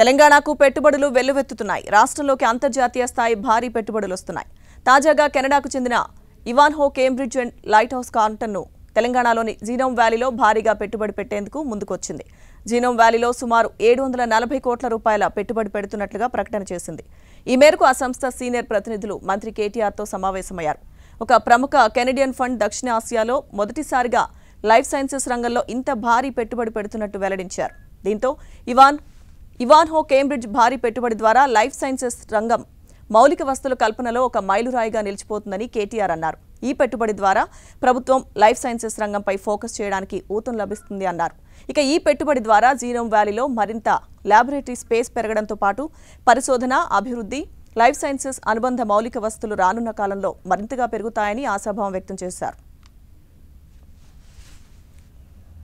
తెలంగాణకు పెట్టుబడులు వెల్లువెత్తుతున్నాయి రాష్ట్రంలోకి అంతర్జాతీయ స్థాయి భారీ పెట్టుబడులు వస్తున్నాయి తాజాగా కెనడాకు చెందిన Ivan Ho Cambridge and Lighthouse కాంటన్ను తెలంగాణలోని జీనోమ్ వ్యాలీలో భారీగా పెట్టుబడి పెట్టేందుకు ముందుకొచ్చింది జీనోమ్ వ్యాలీలో సుమారు ఏడు వందల నలభై కోట్ల రూపాయల పెట్టుబడి పెడుతున్నట్లుగా ప్రకటన చేసింది ఈ మేరకు ఆ సంస్థ సీనియర్ ప్రతినిధులు మంత్రి కేటీఆర్తో సమావేశమయ్యారు ఒక ప్రముఖ కెనడియన్ ఫండ్ దక్షిణాసియాలో మొదటిసారిగా లైఫ్ సైన్సెస్ రంగంలో ఇంత భారీ పెట్టుబడి పెడుతున్నట్టు వెల్లడించారు దీంతో ఇవాన్ ఇవాన్హో కేంబ్రిడ్జ్ భారీ పెట్టుబడి ద్వారా లైఫ్ సైన్సెస్ రంగం మౌలిక వస్తువుల కల్పనలో ఒక మైలురాయిగా నిలిచిపోతుందని కేటీఆర్ అన్నారు ఈ పెట్టుబడి ద్వారా ప్రభుత్వం లైఫ్ సైన్సెస్ రంగంపై ఫోకస్ చేయడానికి ఊతం లభిస్తుంది అన్నారు ఇక ఈ పెట్టుబడి ద్వారా జీరోమ్ వ్యాలీలో మరింత ల్యాబొరేటరీ స్పేస్ పెరగడంతో పాటు పరిశోధన అభివృద్ధి లైఫ్ సైన్సెస్ అనుబంధ మౌలిక వస్తువులు రానున్న కాలంలో మరింతగా పెరుగుతాయని ఆశాభావం వ్యక్తం చేశారు